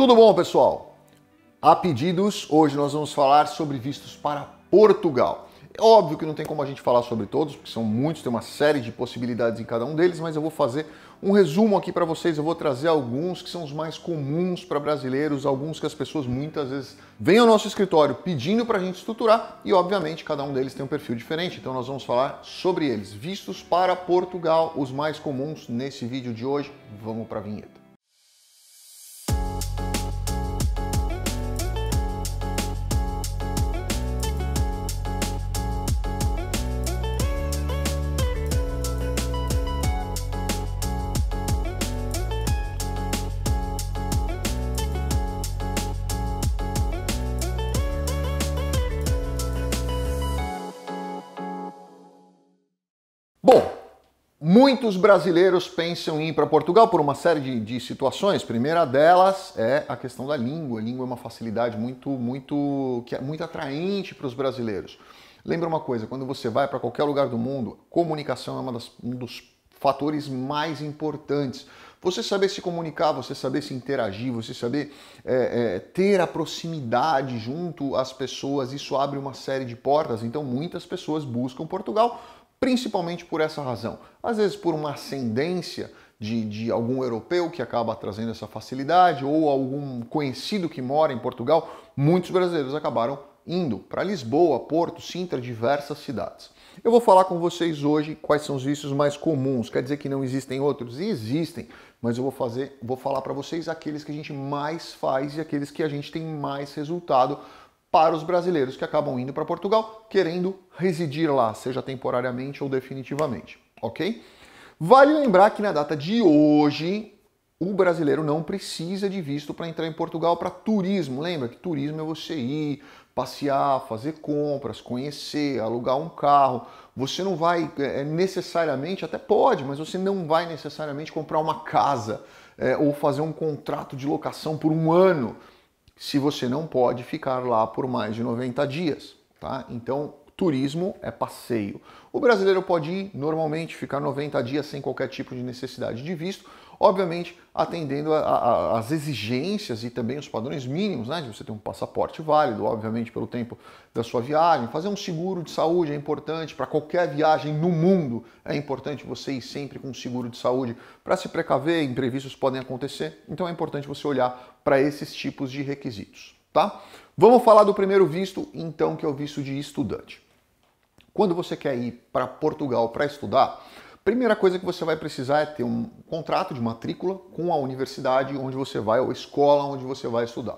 Tudo bom, pessoal? A pedidos, hoje nós vamos falar sobre vistos para Portugal. É óbvio que não tem como a gente falar sobre todos, porque são muitos, tem uma série de possibilidades em cada um deles, mas eu vou fazer um resumo aqui para vocês. Eu vou trazer alguns que são os mais comuns para brasileiros, alguns que as pessoas muitas vezes vêm ao nosso escritório pedindo para a gente estruturar e, obviamente, cada um deles tem um perfil diferente, então nós vamos falar sobre eles. Vistos para Portugal, os mais comuns nesse vídeo de hoje. Vamos para a vinheta. Muitos brasileiros pensam em ir para Portugal por uma série de, de, situações. Primeira delas é a questão da língua. A língua é uma facilidade muito, muito, que é muito atraente para os brasileiros. Lembra uma coisa: quando você vai para qualquer lugar do mundo, comunicação é das, um dos fatores mais importantes. Você saber se comunicar, você saber se interagir, você saber é, é, ter a proximidade junto às pessoas, isso abre uma série de portas. Então, muitas pessoas buscam Portugal principalmente por essa razão. Às vezes por uma ascendência de, de, algum europeu que acaba trazendo essa facilidade, ou algum conhecido que mora em Portugal, muitos brasileiros acabaram indo para Lisboa, Porto, Sintra, diversas cidades. Eu vou falar com vocês hoje quais são os vícios mais comuns. Quer dizer que não existem outros? Existem, mas eu vou fazer, vou falar para vocês aqueles que a gente mais faz e aqueles que a gente tem mais resultado para os brasileiros que acabam indo para Portugal querendo residir lá, seja temporariamente ou definitivamente, ok? Vale lembrar que na data de hoje, o brasileiro não precisa de visto para entrar em Portugal para turismo. Lembra que turismo é você ir, passear, fazer compras, conhecer, alugar um carro. Você não vai é, é necessariamente, até pode, mas você não vai necessariamente comprar uma casa é, ou fazer um contrato de locação por um ano se você não pode ficar lá por mais de 90 dias. Tá? Então, Turismo é passeio. O brasileiro pode ir normalmente, ficar 90 dias sem qualquer tipo de necessidade de visto, obviamente atendendo às exigências e também os padrões mínimos, né? De você ter um passaporte válido, obviamente, pelo tempo da sua viagem. Fazer um seguro de saúde é importante para qualquer viagem no mundo. É importante você ir sempre com um seguro de saúde para se precaver, imprevistos podem acontecer. Então é importante você olhar para esses tipos de requisitos, tá? Vamos falar do primeiro visto, então, que é o visto de estudante. Quando você quer ir para Portugal para estudar, primeira coisa que você vai precisar é ter um contrato de matrícula com a universidade onde você vai ou escola onde você vai estudar.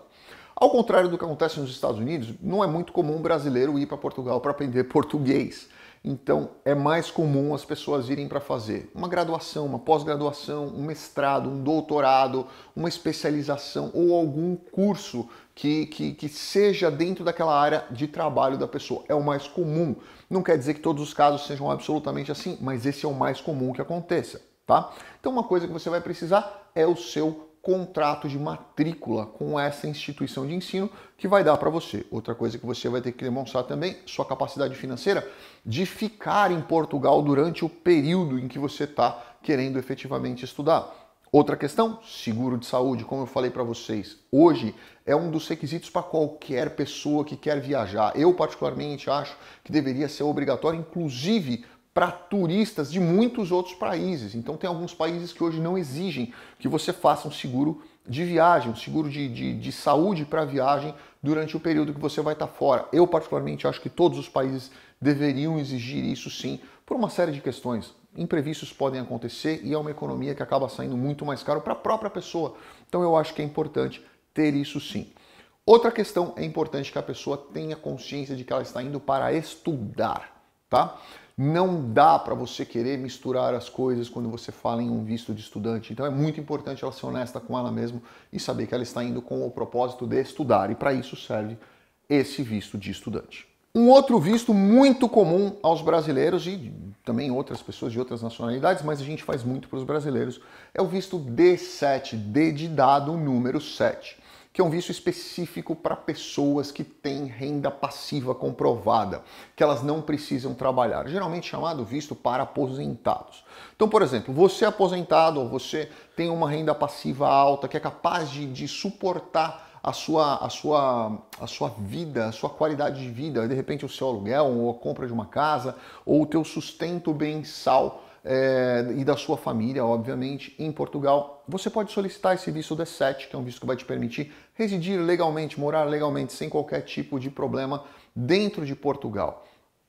Ao contrário do que acontece nos Estados Unidos, não é muito comum um brasileiro ir para Portugal para aprender português. Então é mais comum as pessoas irem para fazer uma graduação, uma pós-graduação, um mestrado, um doutorado, uma especialização ou algum curso que, que, que, seja dentro daquela área de trabalho da pessoa. É o mais comum. Não quer dizer que todos os casos sejam absolutamente assim, mas esse é o mais comum que aconteça, tá? Então uma coisa que você vai precisar é o seu contrato de matrícula com essa instituição de ensino que vai dar para você. Outra coisa que você vai ter que demonstrar também, sua capacidade financeira de ficar em Portugal durante o período em que você está querendo efetivamente estudar. Outra questão, seguro de saúde, como eu falei para vocês, hoje é um dos requisitos para qualquer pessoa que quer viajar. Eu particularmente acho que deveria ser obrigatório, inclusive para turistas de muitos outros países. Então, tem alguns países que hoje não exigem que você faça um seguro de viagem, um seguro de, de, de saúde para viagem durante o período que você vai estar tá fora. Eu, particularmente, acho que todos os países deveriam exigir isso sim, por uma série de questões. Imprevistos podem acontecer e é uma economia que acaba saindo muito mais caro para a própria pessoa. Então, eu acho que é importante ter isso sim. Outra questão é importante que a pessoa tenha consciência de que ela está indo para estudar, tá? Não dá para você querer misturar as coisas quando você fala em um visto de estudante. Então é muito importante ela ser honesta com ela mesma e saber que ela está indo com o propósito de estudar. E para isso serve esse visto de estudante. Um outro visto muito comum aos brasileiros e também outras pessoas de outras nacionalidades, mas a gente faz muito para os brasileiros, é o visto D7, D de dado número 7 que é um visto específico para pessoas que têm renda passiva comprovada, que elas não precisam trabalhar, geralmente chamado visto para aposentados. Então, por exemplo, você é aposentado ou você tem uma renda passiva alta que é capaz de, de suportar a sua, a sua, a sua vida, a sua qualidade de vida, de repente o seu aluguel ou a compra de uma casa ou o teu sustento bem sal é, e da sua família, obviamente, em Portugal, você pode solicitar esse visto D7, que é um visto que vai te permitir residir legalmente, morar legalmente, sem qualquer tipo de problema dentro de Portugal.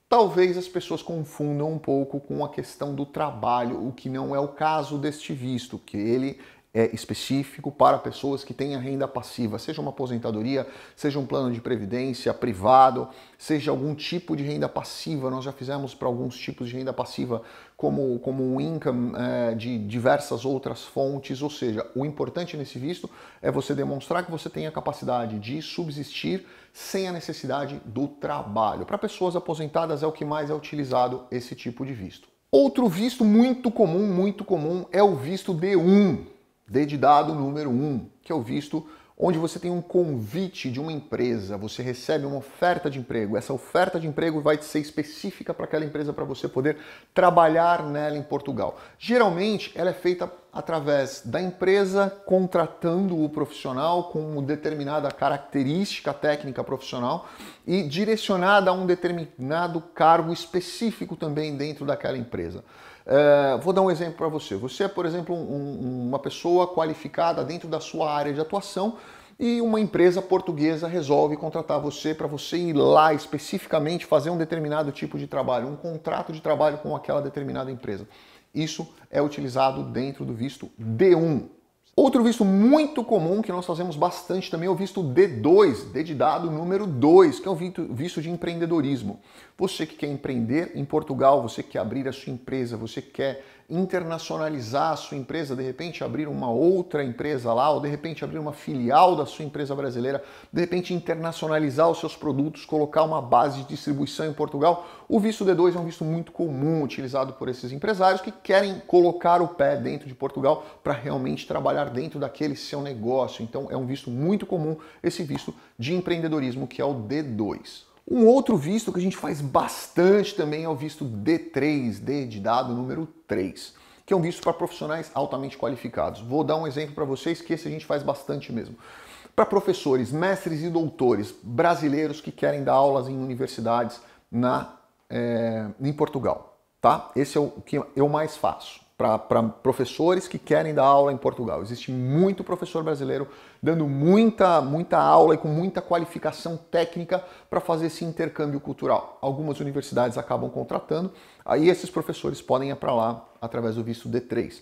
Talvez as pessoas confundam um pouco com a questão do trabalho, o que não é o caso deste visto, que ele é, específico para pessoas que têm a renda passiva, seja uma aposentadoria, seja um plano de previdência privado, seja algum tipo de renda passiva. Nós já fizemos para alguns tipos de renda passiva, como, como o income é, de diversas outras fontes. Ou seja, o importante nesse visto é você demonstrar que você tem a capacidade de subsistir sem a necessidade do trabalho. Para pessoas aposentadas é o que mais é utilizado esse tipo de visto. Outro visto muito comum, muito comum, é o visto D1, Dedidado número um, que é o visto onde você tem um convite de uma empresa, você recebe uma oferta de emprego. Essa oferta de emprego vai ser específica para aquela empresa para você poder trabalhar nela em Portugal. Geralmente, ela é feita através da empresa contratando o profissional com uma determinada característica técnica profissional e direcionada a um determinado cargo específico também dentro daquela empresa. Eh, vou dar um exemplo para você. Você é, por exemplo, um, uma pessoa qualificada dentro da sua área de atuação e uma empresa portuguesa resolve contratar você para você ir lá especificamente fazer um determinado tipo de trabalho, um contrato de trabalho com aquela determinada empresa. Isso é utilizado dentro do visto D1, Outro visto muito comum que nós fazemos bastante também é o visto D2, dedidado número 2, que é o visto de empreendedorismo. Você que quer empreender em Portugal, você quer abrir a sua empresa, você quer internacionalizar a sua empresa, de repente abrir uma outra empresa lá, ou de repente abrir uma filial da sua empresa brasileira, de repente internacionalizar os seus produtos, colocar uma base de distribuição em Portugal. O visto D2 é um visto muito comum, utilizado por esses empresários que querem colocar o pé dentro de Portugal para realmente trabalhar dentro daquele seu negócio. Então é um visto muito comum esse visto de empreendedorismo que é o D2. Um outro visto que a gente faz bastante também é o visto D3, D de dado número 3, que é um visto para profissionais altamente qualificados. Vou dar um exemplo para vocês que esse a gente faz bastante mesmo. Para professores, mestres e doutores brasileiros que querem dar aulas em universidades na, é, em Portugal, tá? Esse é o que eu mais faço para professores que querem dar aula em Portugal. Existe muito professor brasileiro dando muita, muita aula e com muita qualificação técnica para fazer esse intercâmbio cultural. Algumas universidades acabam contratando, aí esses professores podem ir para lá através do visto D3.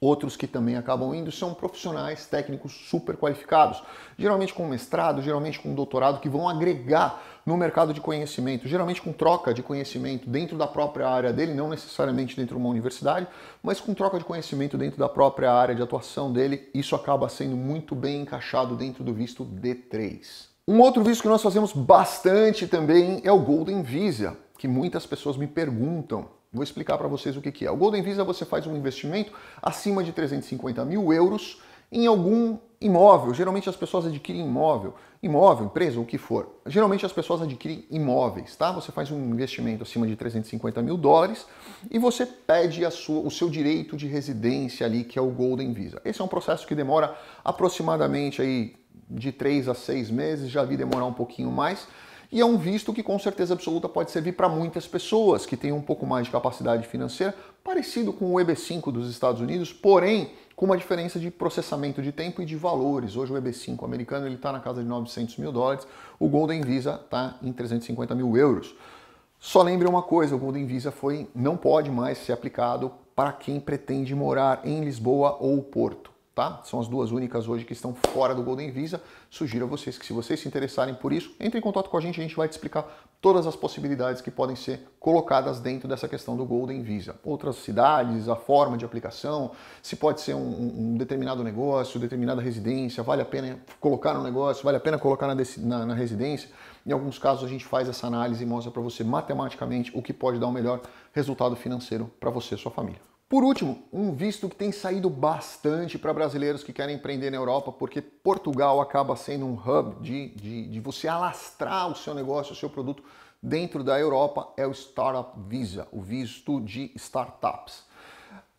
Outros que também acabam indo são profissionais técnicos super qualificados, geralmente com mestrado, geralmente com doutorado, que vão agregar no mercado de conhecimento, geralmente com troca de conhecimento dentro da própria área dele, não necessariamente dentro de uma universidade, mas com troca de conhecimento dentro da própria área de atuação dele, isso acaba sendo muito bem encaixado dentro do visto D3. Um outro visto que nós fazemos bastante também é o Golden Visa, que muitas pessoas me perguntam Vou explicar para vocês o que, que é. O Golden Visa você faz um investimento acima de 350 mil euros em algum imóvel. Geralmente as pessoas adquirem imóvel, imóvel, empresa, o que for. Geralmente as pessoas adquirem imóveis, tá? Você faz um investimento acima de 350 mil dólares e você pede a sua, o seu direito de residência ali, que é o Golden Visa. Esse é um processo que demora aproximadamente aí de 3 a 6 meses, já vi demorar um pouquinho mais e é um visto que com certeza absoluta pode servir para muitas pessoas que têm um pouco mais de capacidade financeira, parecido com o EB5 dos Estados Unidos, porém com uma diferença de processamento de tempo e de valores. Hoje o EB5 americano ele está na casa de 900 mil dólares, o Golden Visa está em 350 mil euros. Só lembre uma coisa, o Golden Visa foi, não pode mais ser aplicado para quem pretende morar em Lisboa ou Porto tá? São as duas únicas hoje que estão fora do Golden Visa. Sugiro a vocês que se vocês se interessarem por isso, entre em contato com a gente, a gente vai te explicar todas as possibilidades que podem ser colocadas dentro dessa questão do Golden Visa. Outras cidades, a forma de aplicação, se pode ser um, um determinado negócio, determinada residência, vale a pena colocar no negócio, vale a pena colocar na, na, na residência. Em alguns casos a gente faz essa análise e mostra para você matematicamente o que pode dar o um melhor resultado financeiro para você e sua família. Por último, um visto que tem saído bastante para brasileiros que querem empreender na Europa, porque Portugal acaba sendo um hub de, de, de, você alastrar o seu negócio, o seu produto dentro da Europa, é o Startup Visa, o visto de startups.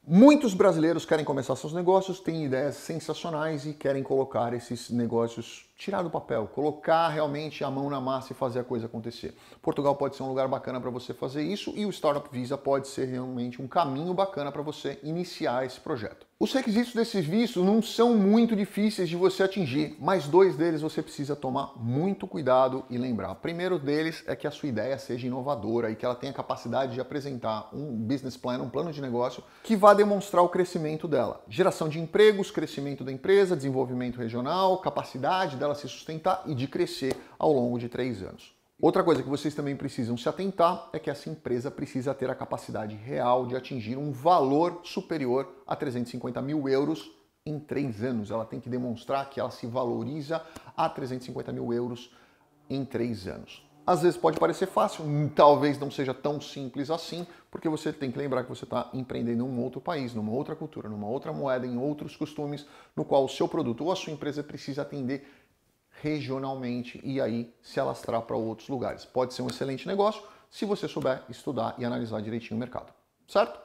Muitos brasileiros querem começar seus negócios, têm ideias sensacionais e querem colocar esses negócios tirar do papel, colocar realmente a mão na massa e fazer a coisa acontecer. Portugal pode ser um lugar bacana para você fazer isso e o Startup Visa pode ser realmente um caminho bacana para você iniciar esse projeto. Os requisitos desse visto não são muito difíceis de você atingir, mas dois deles você precisa tomar muito cuidado e lembrar. O primeiro deles é que a sua ideia seja inovadora e que ela tenha capacidade de apresentar um business plan, um plano de negócio que vá demonstrar o crescimento dela. Geração de empregos, crescimento da empresa, desenvolvimento regional, capacidade dela ela se sustentar e de crescer ao longo de três anos. Outra coisa que vocês também precisam se atentar é que essa empresa precisa ter a capacidade real de atingir um valor superior a 350 mil euros em três anos. Ela tem que demonstrar que ela se valoriza a 350 mil euros em três anos. Às vezes pode parecer fácil, talvez não seja tão simples assim, porque você tem que lembrar que você está empreendendo em um outro país, numa outra cultura, numa outra moeda, em outros costumes, no qual o seu produto ou a sua empresa precisa atender regionalmente e aí se alastrar para outros lugares. Pode ser um excelente negócio se você souber estudar e analisar direitinho o mercado, certo?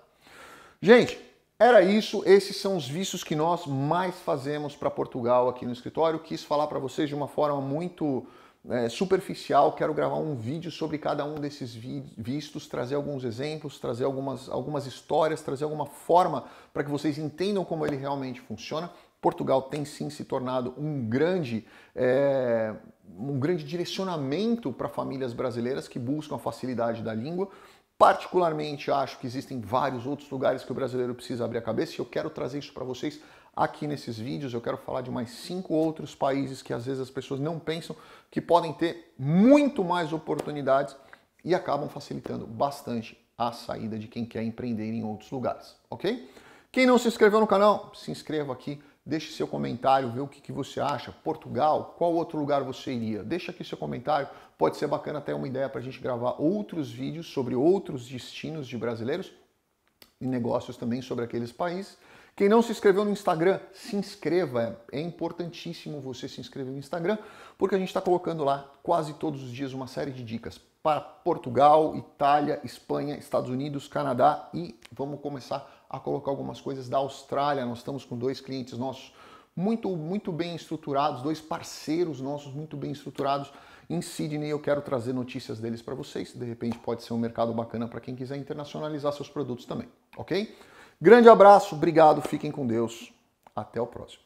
Gente, era isso. Esses são os vistos que nós mais fazemos para Portugal aqui no escritório. Quis falar para vocês de uma forma muito é, superficial. Quero gravar um vídeo sobre cada um desses vistos, trazer alguns exemplos, trazer algumas, algumas histórias, trazer alguma forma para que vocês entendam como ele realmente funciona. Portugal tem sim se tornado um grande, é, um grande direcionamento para famílias brasileiras que buscam a facilidade da língua. Particularmente acho que existem vários outros lugares que o brasileiro precisa abrir a cabeça e eu quero trazer isso para vocês aqui nesses vídeos. Eu quero falar de mais cinco outros países que às vezes as pessoas não pensam que podem ter muito mais oportunidades e acabam facilitando bastante a saída de quem quer empreender em outros lugares, ok? Quem não se inscreveu no canal, se inscreva aqui, Deixe seu comentário, vê o que, que você acha. Portugal, qual outro lugar você iria? Deixa aqui seu comentário, pode ser bacana até uma ideia para a gente gravar outros vídeos sobre outros destinos de brasileiros e negócios também sobre aqueles países. Quem não se inscreveu no Instagram, se inscreva. É importantíssimo você se inscrever no Instagram, porque a gente está colocando lá quase todos os dias uma série de dicas para Portugal, Itália, Espanha, Estados Unidos, Canadá e vamos começar a colocar algumas coisas da Austrália. Nós estamos com dois clientes nossos muito, muito bem estruturados, dois parceiros nossos muito bem estruturados em Sydney. Eu quero trazer notícias deles para vocês. De repente pode ser um mercado bacana para quem quiser internacionalizar seus produtos também, ok? Grande abraço, obrigado, fiquem com Deus. Até o próximo.